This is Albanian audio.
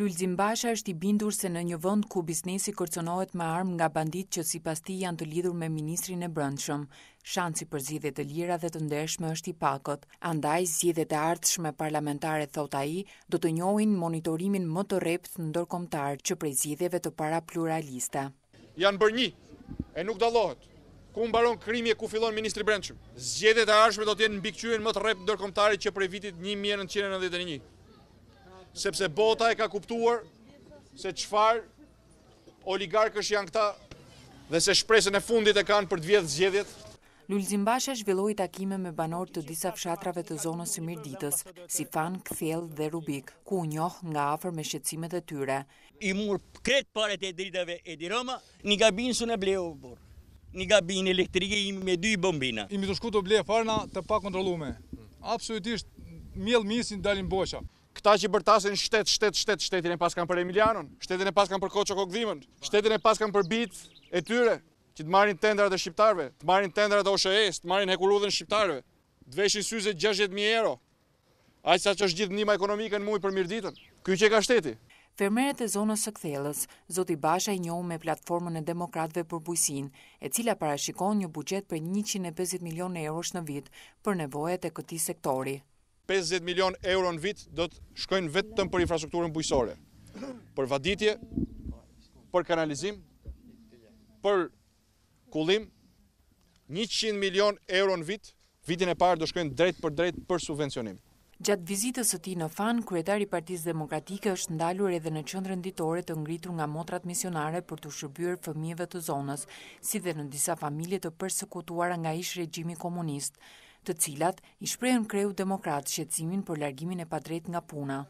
Lulzim Basha është i bindur se në një vënd ku biznesi kërconohet me armë nga bandit që si pas ti janë të lidhur me ministrin e brëndshëm, shansi për zjedhe të lira dhe të ndeshme është i pakot. Andaj, zjedhe të ardhshme parlamentare, thot a i, do të njohin monitorimin më të rept në ndorkomtarë që prej zjedheve të para pluralista. Janë bërë një, e nuk dalohet. Ku mbaron krimi e ku fillon ministri brendshëm? Zgjedhjet e ardhshme do të jenë mbikëqyrjen më të rrept ndërkombëtare që prej vitit 1991 sepse bota e ka kuptuar se qëfar oligarkës janë këta dhe se shpresën e fundit e kanë për të vjedhë zgjedhjet. Zimbasha zhvilloi takime me banor të disa fshatrave të zonës së Mirditës, si Fan, Kthjell dhe Rubik, ku u njoh nga afer me shqecimet e tyre. I murë kretë paret e dritave e di Roma, një gabinë së në bleu Një gabinë elektrike i me dy bombina. I mi të shku të bleu farna të pa kontrolume. Absolutisht mjell misin dalin bosha. Këta që i bërtasin shtetë, shtetë, shtetë, shtetin e pas kam për Emilianon, shtetin e pas kam për Koqo Kokdimën, shtetin e pas kam për bitë e tyre, që të marrin tendrat e shqiptarve, të marrin tendrat e OSHES, të marrin hekuludhen shqiptarve, të veshin syze 60.000 euro, aqësa që është gjithë njima ekonomika në mujë për mirë ditën, kjo që ka shteti. Fermeret e zonës së kthelës, Zoti Basha i njohë me platformën e demokratve për bujësin, e cila parashikon një bugjet për 150 milion e eurosh në vit për nevojet e këti sektori. 50 milion euro në vit do të shkojnë vetëm për infrastrukturën bujësore. Për vaditje, për kanalizim, për kulim, 100 milion euro në vit, vitin e parë do shkojnë drejt për drejt për subvencionim. Gjatë vizitës së ti në fan, kryetari partiz demokratike është ndalur edhe në qëndrën ditore të ngritur nga motrat misionare për të shërbyrë fëmijëve të zonës, si dhe në disa familje të persekutuara nga ish regjimi komunistë të cilat i shprehen kreu demokrat shqetësimin për largimin e padrejt nga puna.